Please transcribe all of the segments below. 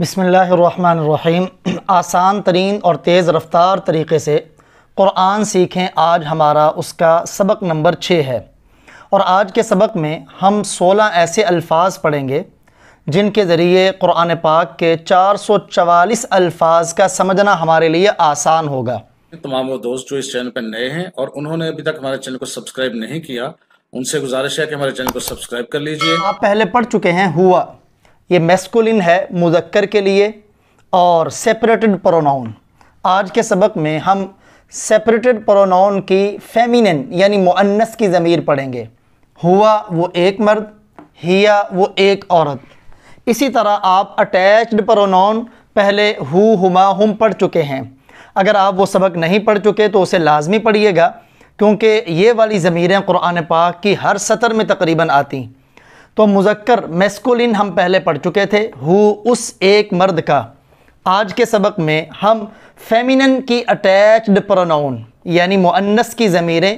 बसमीम आसान तरीन और तेज़ रफ़्तार तरीके से क़ुरान सीखें आज हमारा उसका सबक नंबर छः है और आज के सबक में हम सोलह ऐसे अल्फाज पढ़ेंगे जिनके ज़रिए क़ुरान पाक के चार सौ चवालीस अल्फाज का समझना हमारे लिए आसान होगा तमाम वो दोस्त जो इस चैनल पर नए हैं और उन्होंने अभी तक हमारे चैनल को सब्सक्राइब नहीं किया उनसे गुजारिश है कि हमारे चैनल को सब्सक्राइब कर लीजिए आप पहले पढ़ चुके हैं हुआ ये मेस्कुलिन है मुजक्कर के लिए और सेपरेटेड प्रोनाउन आज के सबक में हम सेपरेटेड प्रोनाउन की फेमिनिन यानी मुअन्नस की ज़मीर पढ़ेंगे हुआ वो एक मर्द हिया वो एक औरत इसी तरह आप अटैच्ड प्रोनाउन पहले हु हुमा हम पढ़ चुके हैं अगर आप वो सबक नहीं पढ़ चुके तो उसे लाजमी पढ़िएगा क्योंकि ये वाली ज़मीरें क़ुरान पाक की हर सतर में तकरीबन आती तो मुजक्कर मेस्कोलिन हम पहले पढ़ चुके थे हु उस एक मर्द का आज के सबक में हम फेमिनन की अटैच्ड प्रोनाउन यानी मुअन्नस की ज़मीरें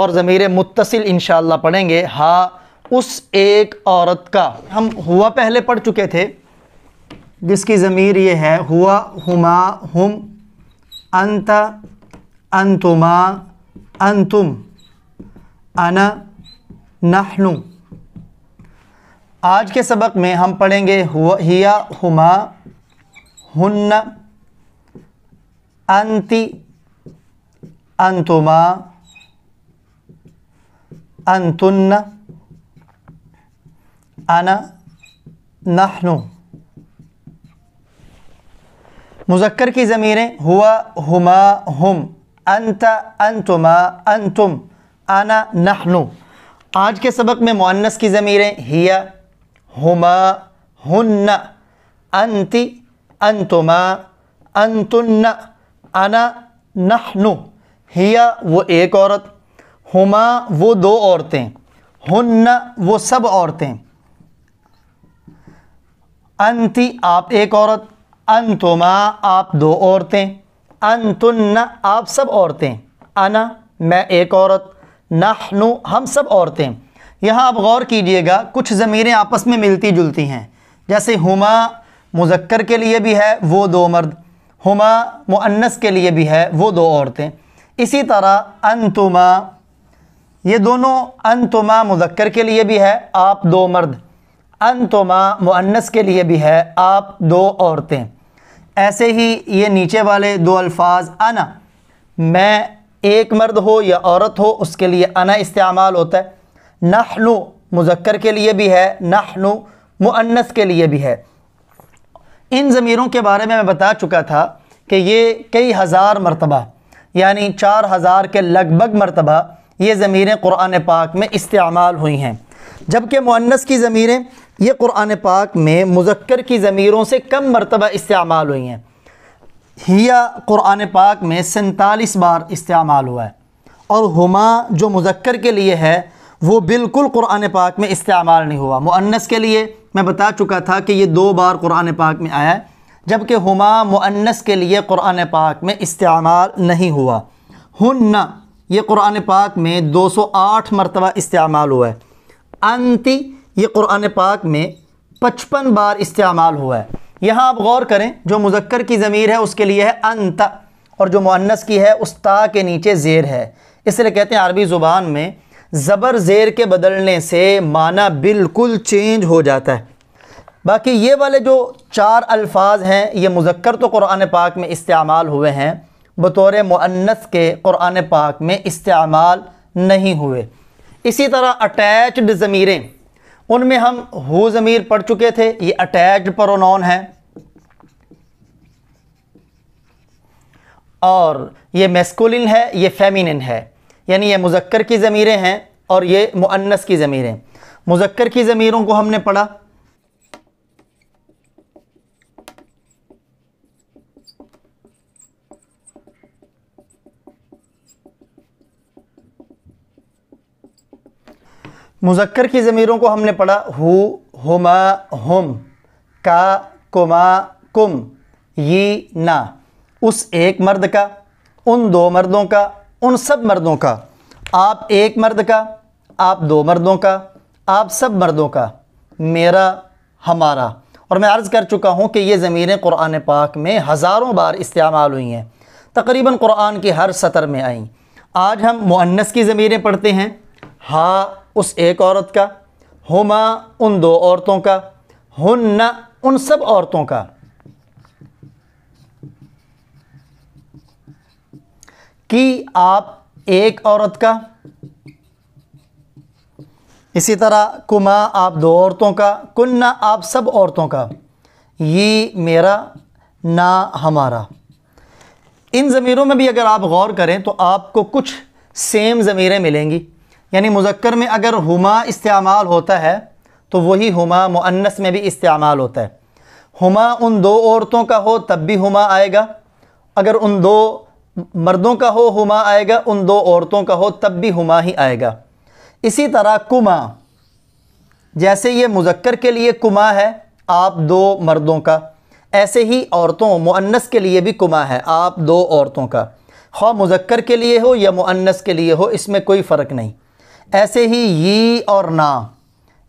और ज़मीर मुतसिल इन पढ़ेंगे हा उस एक औरत का हम हुआ पहले पढ़ चुके थे जिसकी ज़मीर ये है हुआ हुमा हम अंत अंतुमा अंतुम अना नहनु आज के सबक में हम पढ़ेंगे हिया हुमा हुन्न अंति अंतुमा अंतुन्न अन नहनु मुजक्कर की ज़मीरें हुआ हुमा हुम अंत अंतुमा अंतुम अना नहनु आज के सबक में मुअन्नस की ज़मीरें हिया हुमा हुन्न अंति अंतुमा अंतुन्न अना नहनु हिया वो एक औरत हुमा वो दो औरतें हुन्न वो सब औरतें अंति आप एक औरत अंतुमा आप दो औरतें अंतुन्न आप सब औरतें अना मैं एक औरत नहनु हम सब औरतें यहाँ आप गौर कीजिएगा कुछ ज़मीरें आपस में मिलती जुलती हैं जैसे हुमा मुजक्कर के लिए भी है वो दो मर्द हुमा मुअन्नस के लिए भी है वो दो औरतें इसी तरह अनतुमा ये दोनों अनतुमा मुजक्कर के लिए भी है आप दो मर्द अनतुमा मुअन्नस के लिए भी है आप दो औरतें ऐसे ही ये नीचे वाले दो अल्फाज अना मैं एक मर्द हो या औरत हो उसके लिए अना इस्तेमाल होता है नहनु मुजक्कर के लिए भी है नहनु मुअन्नस के लिए भी है इन ज़मीरों के बारे में मैं बता चुका था कि ये कई हज़ार मरतबा यानी चार हज़ार के लगभग मरतबा ये ज़मीरें क़ुरान पाक में इस्तेमाल हुई हैं जबकि मुअन्नस की ज़मीरें ये क़ुरान पाक में मुजक्कर की ज़मीरों से कम मरतबा इस्तेमाल हुई हैं हिया क़ुरान पाक में सैंतालीस बार इस्तेमाल हुआ है और हुमा जो मुजक्कर के लिए है वो बिल्कुल कुरान पाक में इस्तेमाल नहीं हुआ मुअन्नस के लिए मैं बता चुका था कि ये दो बार कुरान पाक में आया जबकि हुमा मुअन्नस के लिए कुरान पाक में इस्तेमाल नहीं हुआ हन्ना ये कुरान पाक में 208 मरतबा इस्तेमाल हुआ है अंति ये कुरान पाक में पचपन बार इस्तेमाल हुआ है यहाँ आप गौर करें जो मुजक्कर की ज़मीर है उसके लिए है अंत और जो मुअन्नस की है उस ता के नीचे ज़ेर है इसलिए कहते हैं अरबी ज़ुबान में ज़बर ज़ेर के बदलने से माना बिल्कुल चेंज हो जाता है बाकी ये वाले जो चार अल्फाज हैं ये मुजक्र तो कुरान पाक में इस्तेमाल हुए हैं बतौर मुअन्नस के कुरान पाक में इस्तेमाल नहीं हुए इसी तरह अटैच्ड ज़मीरें उनमें हम हु ज़मीर पढ़ चुके थे ये अटैच्ड प्रोनाउन है और ये मेस्कुलिन है ये फेमिनिन है यानी ये मुजक्कर की ज़मीरें हैं और ये मुअन्नस की ज़मीर है मुजक्कर की ज़मीरों को हमने पढ़ा मुजक्कर की ज़मीरों को हमने पढ़ा हु हुमा हुम का कुमा कुम ये ना उस एक मर्द का उन दो मर्दों का उन सब मर्दों का आप एक मर्द का आप दो मर्दों का आप सब मर्दों का मेरा हमारा और मैं अर्ज़ कर चुका हूँ कि ये ज़मीरें कुरान पाक में हज़ारों बार इस्तेमाल हुई हैं तकरीबन कुरान की हर सतर में आईं आज हम मुअन्नस की ज़मीरें पढ़ते हैं हा उस एक औरत का हुमा उन दो औरतों का हुन्ना उन सब औरतों का कि आप एक औरत का इसी तरह कुमा आप दो औरतों का कुन्ना आप सब औरतों का ये मेरा ना हमारा इन ज़मीरों में भी अगर आप गौर करें तो आपको कुछ सेम ज़मीरें मिलेंगी यानी मुजक्र में अगर हुमा इस्तेमाल होता है तो वही हुमा मुअन्नस में भी इस्तेमाल होता है हुमा उन दो औरतों का हो तब भी हुमा आएगा अगर उन दो मर्दों का हो हुमा आएगा उन दो औरतों का हो तब भी हुमा ही आएगा इसी तरह कुमा जैसे ये मुजक्कर के लिए कुमा है आप दो मर्दों का ऐसे ही औरतों मुअन्नस के लिए भी कुमा है आप दो औरतों का खौ मुजक्कर के लिए हो या मुअन्नस के लिए हो इसमें कोई फ़र्क नहीं ऐसे ही यी और ना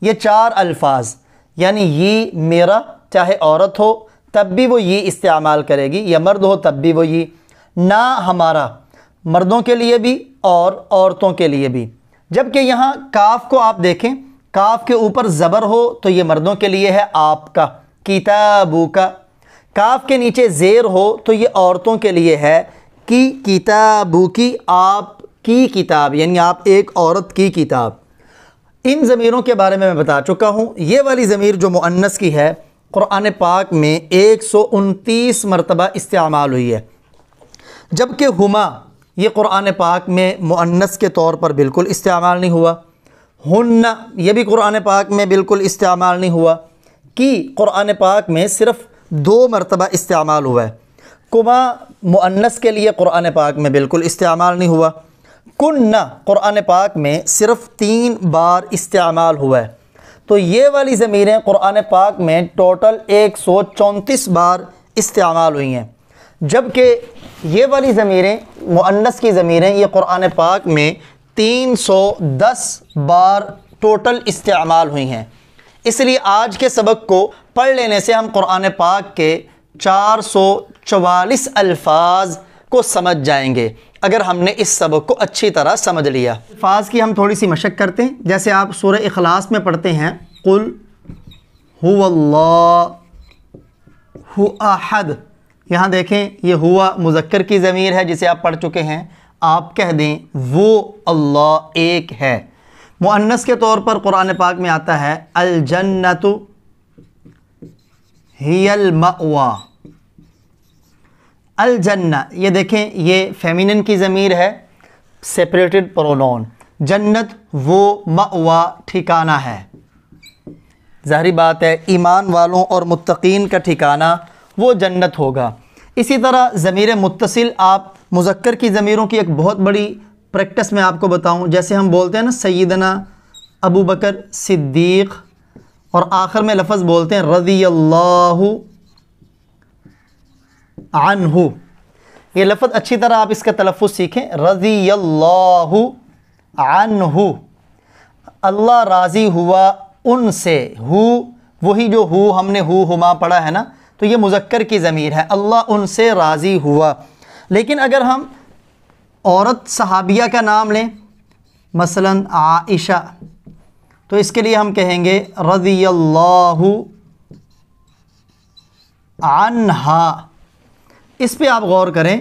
ये चार अल्फाज यानी ये मेरा चाहे औरत हो तब भी वो ये इस्तेमाल करेगी या मर्द हो तब भी वो ये ना हमारा मर्दों के लिए भी और औरतों के लिए भी जबकि यहाँ काफ को आप देखें काफ के ऊपर ज़बर हो तो ये मर्दों के लिए है आपका किताबू का काफ के नीचे ज़ेर हो तो ये औरतों के लिए है कि किताबू की आप की किताब यानी आप एक औरत की किताब इन ज़मीरों के बारे में मैं बता चुका हूँ ये वाली ज़मीर जो मुअन्नस की है क़ुरान पाक में एक सौ उनतीस मरतबा इस्तेमाल हुई है जबकि हुमा ये कुरान पाक में मुअन्नस के तौर पर बिल्कुल इस्तेमाल नहीं हुआ हन्ना ये भी कुरान पाक में बिल्कुल इस्तेमाल नहीं हुआ कि कुरान पाक में सिर्फ़ दो मरतबा इस्तेमाल हुआ है कुमा मुअन्नस के लिए कुरान पाक में बिल्कुल इस्तेमाल नहीं हुआ कुन्ना कुरान पाक में सिर्फ़ तीन बार इस्तेमाल हुआ है तो ये वाली ज़मीरें कुरान पाक में टोटल एक सौ चौंतीस बार इस्तेमाल हुई हैं जबकि ये वाली ज़मीरें मुअन्नस की ज़मीरें ये क़ुरान पाक में 310 बार टोटल इस्तेमाल हुई हैं इसलिए आज के सबक को पढ़ लेने से हम क़ुरान पाक के 444 अल्फाज को समझ जाएंगे अगर हमने इस सबक को अच्छी तरह समझ लिया अल्फाज की हम थोड़ी सी मशक करते हैं जैसे आप सूर अखलास में पढ़ते हैं कुल हुल्ला हु यहाँ देखें ये हुआ मुजक्कर की ज़मीर है जिसे आप पढ़ चुके हैं आप कह दें वो अल्लाह एक है मुअन्नस के तौर पर कुरान पाक में आता है अलजन्नत हियल मवा अलजन्ना ये देखें ये फेमिनन की ज़मीर है सेपरेटेड प्रोनॉन जन्नत वो मवा ठिकाना है जहरी बात है ईमान वालों और मुतकीन का ठिकाना वो जन्नत होगा इसी तरह ज़मीर मुतसिल आप मुजक्र की ज़मीरों की एक बहुत बड़ी प्रैक्टिस में आपको बताऊँ जैसे हम बोलते हैं ना सईदना अबू बकर सिद्दीक़ और आखिर में लफज बोलते हैं रज़ी अल्लाह ये लफ्ज़ अच्छी तरह आप इसका तलफ़ सीखें रज़ी अल्लाह अनहु अल्लाह राज़ी हुआ उनसे हु वही जो हु हमने हु हुमा पढ़ा है ना तो ये मुजक्कर की ज़मीर है अल्लाह उनसे राज़ी हुआ लेकिन अगर हम औरत सहाबिया का नाम लें मसलन आयशा तो इसके लिए हम कहेंगे रज़ी अल्लाह हा इस पे आप गौर करें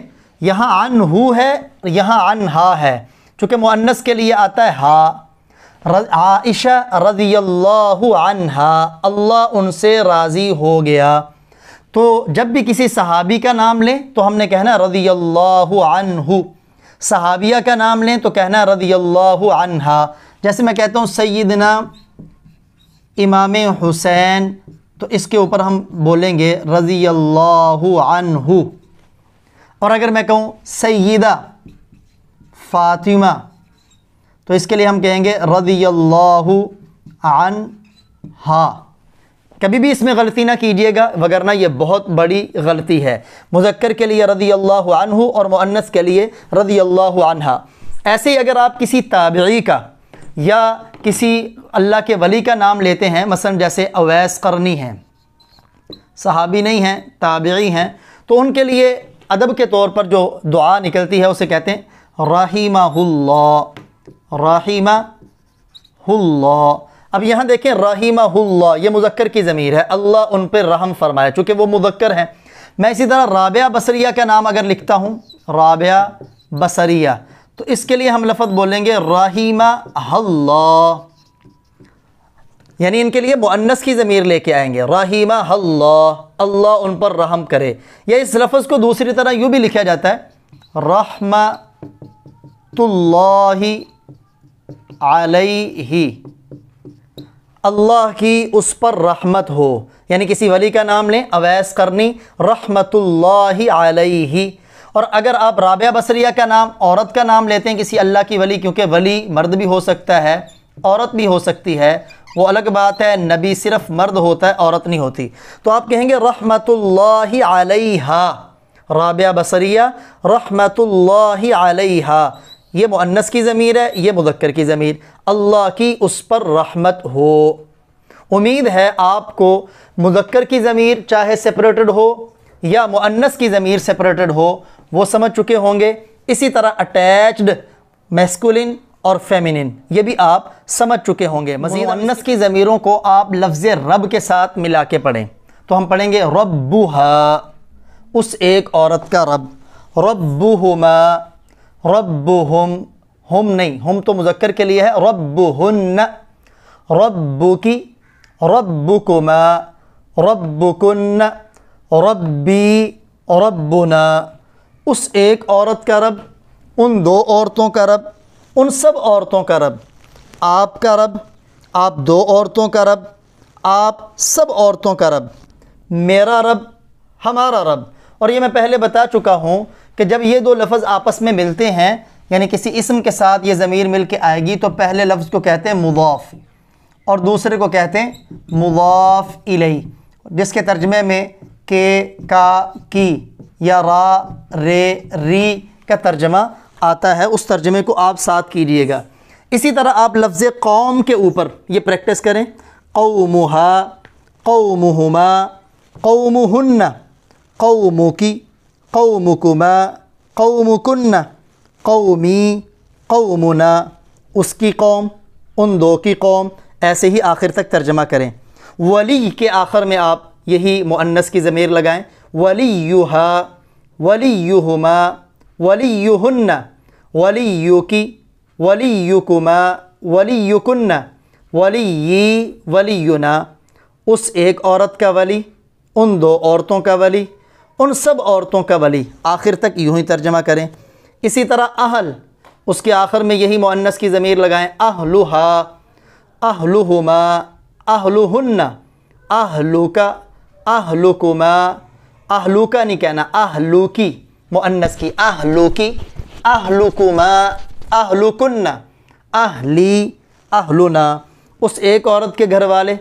यहाँ अन हु है यहाँ अन हा है चूँकि मुअन्नस के लिए आता है हा आयशा रज़ी अल्लाह अनहा अल्लाह उनसे राज़ी हो गया तो जब भी किसी सहाबी का नाम लें तो हमने कहना रदी अल्लाह सहाबिया का नाम लें तो कहना रदी अल्लाह जैसे मैं कहता हूँ सईदना इमाम हुसैन तो इसके ऊपर हम बोलेंगे रज़ी अल्लाह और अगर मैं कहूँ सईदा फ़ातिमा तो इसके लिए हम कहेंगे रज़ी अल्लाह हा कभी भी इसमें गलती ना कीजिएगा वगरना ये बहुत बड़ी गलती है मुजक्कर के लिए रदी अल्लाह अनहु और मुअन्नस के लिए रदी अल्लाह अनहा ऐसे ही अगर आप किसी ताबी का या किसी अल्लाह के वली का नाम लेते हैं मसलन जैसे अवैस करनी हैं सहाबी नहीं हैं ताबी हैं तो उनके लिए अदब के तौर पर जो दुआ निकलती है उसे कहते हैं राहिमा हुल्ला राहिमा हुल्ला अब यहाँ देखें रहीमहुल्ला ये मुजक्कर की ज़मीर है अल्लाह उन पर रहम फरमाया चूँकि वो मुजक्कर हैं मैं इसी तरह राबिया बसरिया का नाम अगर लिखता हूँ राबिया बसरिया तो इसके लिए हम लफत बोलेंगे रहीमा हल्ला यानी इनके लिए मुअन्नस की ज़मीर लेके आएंगे रहीमा हल्ला अल्लाह उन पर रहम करे या इस लफ्ज़ को दूसरी तरह यूँ भी लिखा जाता है रहमतुल्लाहि अलैहि अल्लाह की उस पर रहमत हो यानी किसी वली का नाम लें अवैस करनी रहमतुल्लाहि अलैहि और अगर आप राबिया बसरिया का नाम औरत का नाम लेते हैं किसी अल्लाह की वली क्योंकि वली मर्द भी हो सकता है औरत भी हो सकती है वो अलग बात है नबी सिर्फ मर्द होता है औरत नहीं होती तो आप कहेंगे रहमतुल्लाहि अलैहा राबिया बसरिया रहमतुल्लाहि अलैहा ये मुन्नस की ज़मीर है ये मुदक्कर की ज़मीर अल्लाह की उस पर रहमत हो उम्मीद है आपको मुदक्कर की ज़मीर चाहे सेपरेटेड हो या मुन्नस की ज़मीर सेपरेटेड हो वो समझ चुके होंगे इसी तरह अटैच्ड मेस्कुलिन और फेमिनिन ये भी आप समझ चुके होंगे मजीद मुन्नस की ज़मीरों को आप लफ्ज़ रब के साथ मिला के पढ़ें तो हम पढ़ेंगे रब्बुहा उस एक औरत का रब रब्बुहुमा रब हम हम नहीं हम तो मुजक्कर के लिए है रब हन रब की रब कुमा रब कन रबी रबना उस एक औरत का रब उन दो औरतों का रब उन सब औरतों का रब आपका रब आप दो औरतों का रब आप सब औरतों का रब मेरा रब हमारा रब और ये मैं पहले बता चुका हूँ कि जब ये दो लफ्ज़ आपस में मिलते हैं यानी किसी इसम के साथ ये ज़मीर मिल के आएगी तो पहले लफ्ज़ को कहते हैं मुदाफ़ और दूसरे को कहते हैं मुदाफ़ इलई जिसके तर्जमे में के का की या रा रे री का तर्जमा आता है उस तर्जमे को आप साथ कीजिएगा इसी तरह आप लफ्ज़ कौम के ऊपर ये प्रैक्टिस करें कौमुहा कौमहुमा कौमहन्ना कौमो की कौमुकुमा कौमुकुन्ना कौमी कौमुना उसकी कौम उन दो की कौम ऐसे ही आखिर तक तर्जमा करें वली के आखिर में आप यही मुअन्नस की ज़मीर लगाएं वली युहा वली युहमा वली युहन्ना वली युकी वली युकुमा वली युकुन्ना वली यी वली युना उस एक औरत का वली उन दो औरतों का वली उन सब औरतों का वली आखिर तक यूँ ही तर्जमा करें इसी तरह अहल उसके आखिर में यही मुअन्नस की ज़मीर लगाएं अहलुहा अहलुहुमा अहलुहन्ना अहलुका अहलुकुमा अहलुका नहीं कहना अहलुकी मुअन्नस की अहलुकी अहलुकुमा अहलुकुन्ना अहली अहलुना उस एक औरत के घर वाले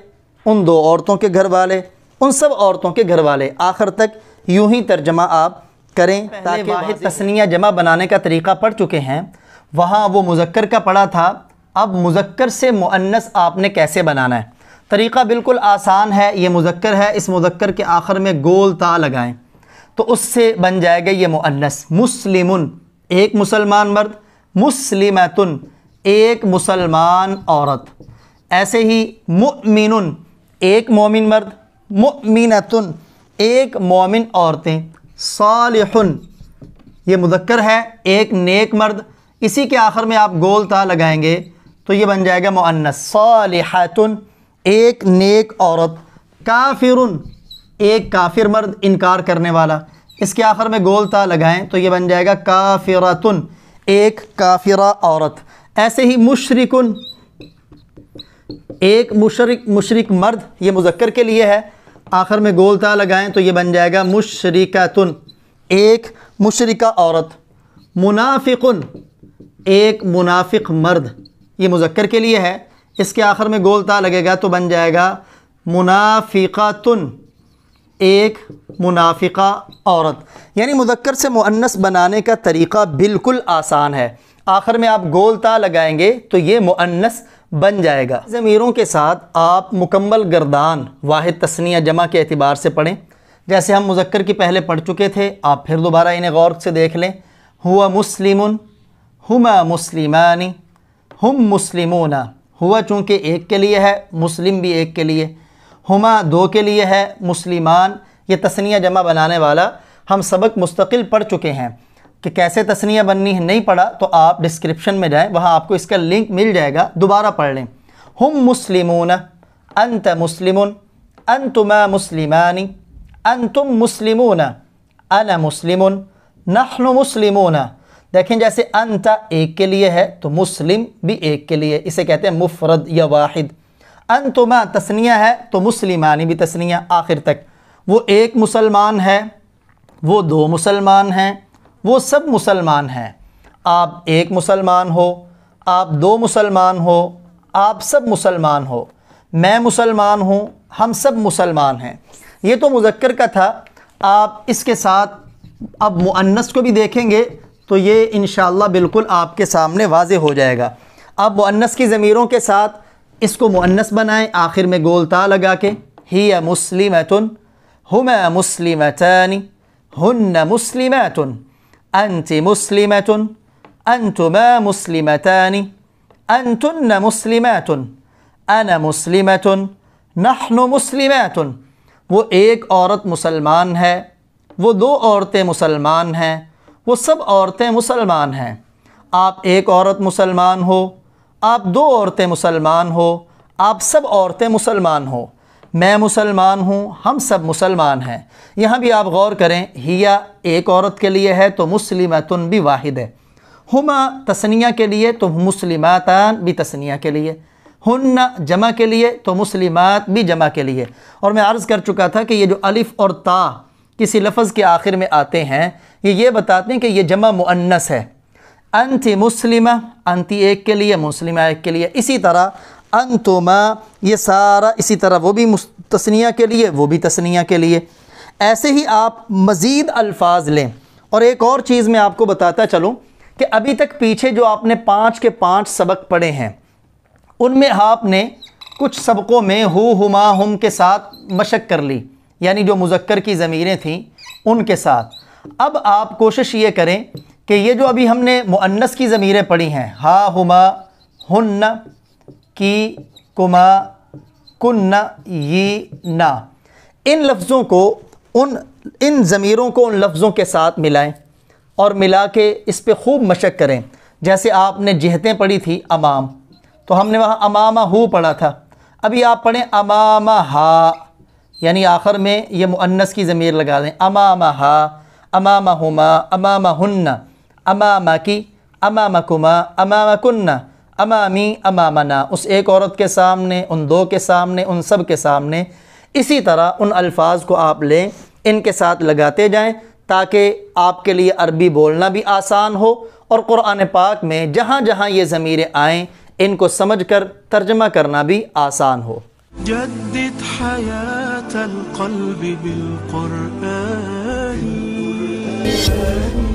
उन दो औरतों के घर वाले उन सब औरतों के घर वाले आखिर तक यूं ही तर्जमा आप करें ताकि वाहिद तस्निया जमा बनाने का तरीका पढ़ चुके हैं वहाँ वो मुजक्कर का पढ़ा था अब मुजक्कर से मुअन्नस आपने कैसे बनाना है तरीका बिल्कुल आसान है ये मुजक्कर है इस मुजक्कर के आखिर में गोल ता लगाएं तो उससे बन जाएगा ये मुअन्नस मुस्लिम एक मुसलमान मर्द मुस्लिमतन एक मुसलमान औरत ऐसे ही मुमिन एक मोमिन मर्द मुमिनतन एक मोमिन औरतें सालहन ये मुजक्र है एक नेक मर्द इसी के आखिर में आप गोल ता लगाएंगे तो ये बन जाएगा मुअन्नस सालहतन एक नेक औरत काफिरन एक काफिर मर्द इनकार करने वाला इसके आखिर में गोल ता लगाएं तो ये बन जाएगा काफिरतन एक काफिरा औरत ऐसे ही मुशरकन एक मुशरक मुशरक मर्द ये मुजक्र के लिए है आखिर में गोलता लगाएं तो ये बन जाएगा मुशरिकातुन एक मुशरिका औरत मुनाफिकुन एक मुनाफिक मर्द ये मुजक्कर के लिए है इसके आखिर में गोलता लगेगा तो बन जाएगा मुनाफिकातुन एक मुनाफिका औरत यानी मुजक्कर से मुअन्नस बनाने का तरीक़ा बिल्कुल आसान है आखिर में आप गोलता लगाएंगे तो ये मुअन्नस बन जाएगा ज़मीरों के साथ आप मुकम्मल गर्दान वाहिद तस्निया जमा के अतबार से पढ़ें जैसे हम मुजक्र की पहले पढ़ चुके थे आप फिर दोबारा इन्हें गौर से देख लें हुआ मुस्लिम हुमा मुस्लिमानी हम मुस्लिमोना हुआ चूँकि एक के लिए है मुस्लिम भी एक के लिए हुमा दो के लिए है मुस्लिमान ये तस्निया जमा बनाने वाला हम सबक मुस्तकिल पढ़ चुके हैं कि कैसे तस्निया बननी है नहीं पढ़ा तो आप डिस्क्रिप्शन में जाएं वहाँ आपको इसका लिंक मिल जाएगा दोबारा पढ़ लें हम मुस्लिम अंत मुस्लिम अन तुम मुस्लिमानी अन तुम मुस्लिम अन मुस्लिम नखन मुस्लिम देखें जैसे अंत एक के लिए है तो मुस्लिम भी एक के लिए इसे कहते हैं मुफरद या वाहिद अन तुम तस्निया है तो मुस्लिमानी भी तस्निया आखिर तक वो एक मुसलमान है वो दो मुसलमान हैं वो सब मुसलमान हैं आप एक मुसलमान हो आप दो मुसलमान हो आप सब मुसलमान हो मैं मुसलमान हूँ हम सब मुसलमान हैं ये तो मुजक्र का था आप इसके साथ अब मुअन्नस को भी देखेंगे तो ये इन बिल्कुल आपके सामने वाज हो जाएगा अब मुअन्नस की ज़मीरों के साथ इसको मुअन्नस बनाएं आखिर में गोलता लगा के ही मुस्लिमतुन हम मुस्लिमतनी हन तुन أنت مسلمة أنتما مسلمتان أنتن مسلمات أنا مسلمة नहन मुस्लिमात वो एक औरत मुसलमान है वो दो औरतें मुसलमान हैं वो सब औरतें मुसलमान हैं आप एक औरत मुसलमान हो आप दो औरतें मुसलमान हो आप सब औरतें मुसलमान हो मैं मुसलमान हूँ हम सब मुसलमान हैं यहाँ भी आप गौर करें हिया एक औरत के लिए है तो मुस्लिमतन भी वाहिद है हुमा तसनिया के लिए तो मुस्लिमातान भी तसनिया के लिए हन्ना जमा के लिए तो मुसलिमत भी जमा के लिए और मैं अर्ज़ कर चुका था कि ये जो अलिफ़ और ता किसी लफ्ज़ के आखिर में आते हैं ये ये बताते हैं कि ये जमा मुअन्नस है अंति मुस्लिम अंति एक के लिए मुस्लिम एक के लिए इसी तरह अंतुमा ये सारा इसी तरह वो भी तस्निया के लिए वो भी तस्निया के लिए ऐसे ही आप मज़ीद अल्फाज लें और एक और चीज़ मैं आपको बताता चलूँ कि अभी तक पीछे जो आपने पाँच के पाँच सबक पढ़े हैं उनमें आपने कुछ सबकों में हु हुमा हम के साथ मशक कर ली यानी जो मुजक्कर की ज़मीरें थीं उनके साथ अब आप कोशिश ये करें कि ये जो अभी हमने मुअन्नस की ज़मीरें पढ़ी हैं हा हुमा हन्न की कुमा कुन्ना ये ना इन लफ्ज़ों को उन इन ज़मीरों को उन लफ्ज़ों के साथ मिलाएं और मिला के इस पर खूब मशक करें जैसे आपने जहतें पढ़ी थी अमाम तो हमने वहाँ अमामा हु पढ़ा था अभी आप पढ़ें अमामा हा यानी आखिर में ये मुअन्नस की ज़मीर लगा दें अमामा हा अमामा हुमा अमामा हन्ना अमामा की अमामा कुमा अमामा कुन्ना अमामी अमामना उस एक औरत के सामने उन दो के सामने उन सब के सामने इसी तरह उन अल्फाज को आप लें इनके साथ लगाते जाएं ताकि आपके लिए अरबी बोलना भी आसान हो और क़ुरान पाक में जहाँ जहाँ ये ज़मीरें आएँ इनको समझ कर तर्जमा करना भी आसान हो